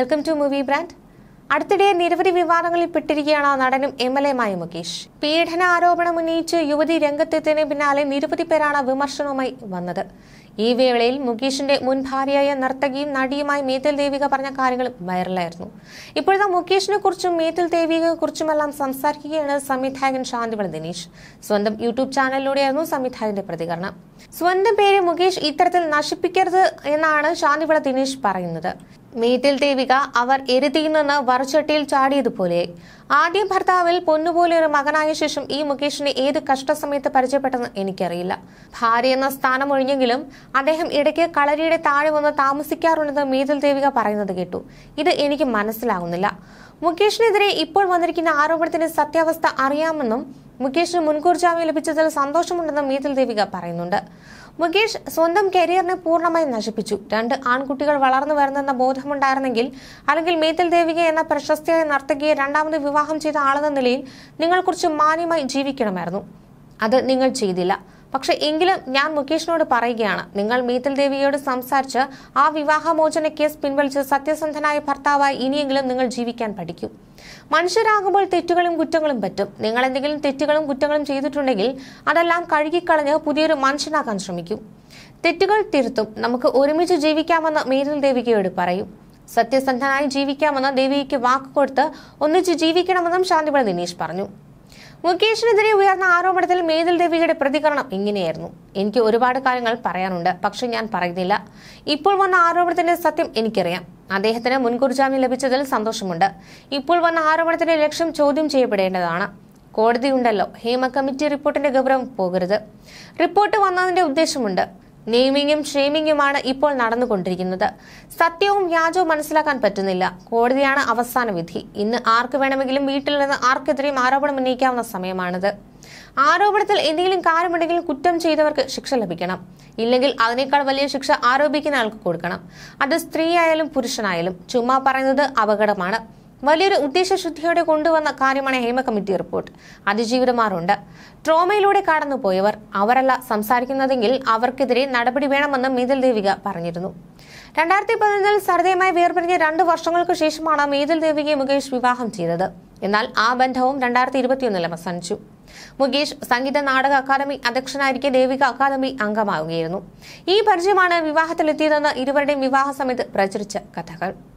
welcome to movie brand അടുത്തിടെ നിരവധി വിവാദങ്ങളിൽ പെട്ടിരിക്കുകയാണ് നടനും എം എൽ എമായ മുകേഷ് പീഡന ആരോപണം ഉന്നയിച്ച് യുവതി രംഗത്തെത്തിയതിന് പിന്നാലെ നിരവധി പേരാണ് വിമർശനവുമായി വന്നത് ഈ വേളയിൽ മുകേഷിന്റെ മുൻ ഭാര്യയായ നർത്തകിയും നടിയുമായി മേത്തൽ ദേവിക പറഞ്ഞ കാര്യങ്ങളും വൈറലായിരുന്നു ഇപ്പോഴത്തെ മുകേഷിനെ കുറിച്ചും മേത്തൽ ദേവികയെ കുറിച്ചുമെല്ലാം സംസാരിക്കുകയാണ് സംവിധായകൻ ശാന്തിവള ദിനേശ് സ്വന്തം യൂട്യൂബ് ചാനലിലൂടെയായിരുന്നു സംവിധായകന്റെ പ്രതികരണം സ്വന്തം പേര് മുകേഷ് ഇത്തരത്തിൽ നശിപ്പിക്കരുത് എന്നാണ് ശാന്തിവിള ദിനേശ് പറയുന്നത് മീറ്റിൽ ദേവിക അവർ എരുതിയിൽ നിന്ന് വറുചട്ടിയിൽ ചാടിയതുപോലെ ആദ്യ ഭർത്താവിൽ പൊന്നുപോലെ ഒരു മകനായ ശേഷം ഈ മുകേഷിനെ ഏത് കഷ്ടസമയത്ത് പരിചയപ്പെട്ടെന്ന് എനിക്കറിയില്ല ഭാര്യ എന്ന സ്ഥാനം ഒഴിഞ്ഞെങ്കിലും അദ്ദേഹം ഇടയ്ക്ക് കളരിയുടെ താഴെ വന്ന് താമസിക്കാറുണ്ടെന്ന് മീതിൽ ദേവിക പറയുന്നത് കേട്ടു ഇത് എനിക്ക് മനസ്സിലാകുന്നില്ല മുകേഷിനെതിരെ ഇപ്പോൾ വന്നിരിക്കുന്ന ആരോപണത്തിന്റെ സത്യാവസ്ഥ അറിയാമെന്നും മുകേഷിന് മുൻകൂർ ജാമ്യം ലഭിച്ചതിൽ സന്തോഷമുണ്ടെന്നും മീതിൽ ദേവിക പറയുന്നുണ്ട് മുകേഷ് സ്വന്തം കരിയറിനെ പൂർണ്ണമായി നശിപ്പിച്ചു രണ്ട് ആൺകുട്ടികൾ വളർന്നു വരുന്നെന്ന ബോധമുണ്ടായിരുന്നെങ്കിൽ അല്ലെങ്കിൽ മേത്തൽ ദേവിക എന്ന പ്രശസ്തിയായ നർത്തകിയെ രണ്ടാമത് വിവാഹം ചെയ്ത ആളെന്ന നിലയിൽ നിങ്ങൾ കുറച്ച് മാന്യമായി ജീവിക്കണമായിരുന്നു അത് നിങ്ങൾ ചെയ്തില്ല പക്ഷെ എങ്കിലും ഞാൻ മുകേഷിനോട് പറയുകയാണ് നിങ്ങൾ മീത്തൽ ദേവിയോട് സംസാരിച്ച് ആ വിവാഹമോചന കേസ് പിൻവലിച്ച് സത്യസന്ധനായ ഭർത്താവായി ഇനിയെങ്കിലും നിങ്ങൾ ജീവിക്കാൻ പഠിക്കൂ മനുഷ്യരാകുമ്പോൾ തെറ്റുകളും കുറ്റങ്ങളും പറ്റും നിങ്ങൾ എന്തെങ്കിലും തെറ്റുകളും കുറ്റങ്ങളും ചെയ്തിട്ടുണ്ടെങ്കിൽ അതെല്ലാം കഴുകിക്കളഞ്ഞ് പുതിയൊരു മനുഷ്യനാകാൻ ശ്രമിക്കും തെറ്റുകൾ തിരുത്തും നമുക്ക് ഒരുമിച്ച് ജീവിക്കാമെന്ന് മീതൽ ദേവികയോട് പറയും സത്യസന്ധനായി ജീവിക്കാമെന്ന് ദേവികയ്ക്ക് വാക്ക് ഒന്നിച്ച് ജീവിക്കണമെന്നും ശാന്തിപുഴ ദിനേശ് പറഞ്ഞു മുകേഷിനെതിരെ ഉയർന്ന ആരോപണത്തിൽ മേതൽ ദേവിയുടെ പ്രതികരണം ഇങ്ങനെയായിരുന്നു എനിക്ക് ഒരുപാട് കാര്യങ്ങൾ പറയാനുണ്ട് പക്ഷെ ഞാൻ പറയുന്നില്ല ഇപ്പോൾ വന്ന ആരോപണത്തിന്റെ സത്യം എനിക്കറിയാം അദ്ദേഹത്തിന് മുൻകൂർ ജാമ്യം ലഭിച്ചതിൽ സന്തോഷമുണ്ട് ഇപ്പോൾ വന്ന ആരോപണത്തിന്റെ ലക്ഷ്യം ചോദ്യം ചെയ്യപ്പെടേണ്ടതാണ് കോടതിയുണ്ടല്ലോ ഹേമ കമ്മിറ്റി റിപ്പോർട്ടിന്റെ ഗൗരവം പോകരുത് റിപ്പോർട്ട് വന്നതിന്റെ ഉദ്ദേശമുണ്ട് നെയ്മിങ്ങും ഷെയ്മിങ്ങുമാണ് ഇപ്പോൾ നടന്നുകൊണ്ടിരിക്കുന്നത് സത്യവും വ്യാജവും മനസ്സിലാക്കാൻ പറ്റുന്നില്ല കോടതിയാണ് അവസാന വിധി ഇന്ന് ആർക്ക് വേണമെങ്കിലും വീട്ടിൽ നിന്ന് ആർക്കെതിരെയും ആരോപണം ഉന്നയിക്കാവുന്ന സമയമാണിത് ആരോപണത്തിൽ എന്തെങ്കിലും കാര്യമുണ്ടെങ്കിൽ കുറ്റം ചെയ്തവർക്ക് ശിക്ഷ ലഭിക്കണം ഇല്ലെങ്കിൽ അതിനേക്കാൾ വലിയ ശിക്ഷ ആരോപിക്കുന്ന ആൾക്ക് കൊടുക്കണം അത് സ്ത്രീയായാലും പുരുഷനായാലും ചുമ്മാ പറയുന്നത് അപകടമാണ് വലിയൊരു ഉദ്ദേശശുദ്ധിയോടെ കൊണ്ടുവന്ന കാര്യമാണ് ഹേമ കമ്മിറ്റി റിപ്പോർട്ട് അതിജീവിതമാറുണ്ട് ട്രോമയിലൂടെ കടന്നുപോയവർ അവരല്ല സംസാരിക്കുന്നതെങ്കിൽ അവർക്കെതിരെ നടപടി വേണമെന്ന് മീതൽ ദേവിക പറഞ്ഞിരുന്നു രണ്ടായിരത്തി പതിനൊന്നിൽ സരതയുമായി വേർപിരിഞ്ഞ രണ്ട് വർഷങ്ങൾക്ക് ശേഷമാണ് മീതൽ ദേവിക മുകേഷ് വിവാഹം ചെയ്തത് എന്നാൽ ആ ബന്ധവും രണ്ടായിരത്തി ഇരുപത്തിയൊന്നിൽ അവസാനിച്ചു മുകേഷ് സംഗീത നാടക അക്കാദമി അധ്യക്ഷനായിരിക്കെ ദേവിക അക്കാദമി അംഗമാവുകയായിരുന്നു ഈ പരിചയമാണ് വിവാഹത്തിലെത്തിയതെന്ന് ഇരുവരുടെയും വിവാഹ സമയത്ത് പ്രചരിച്ച കഥകൾ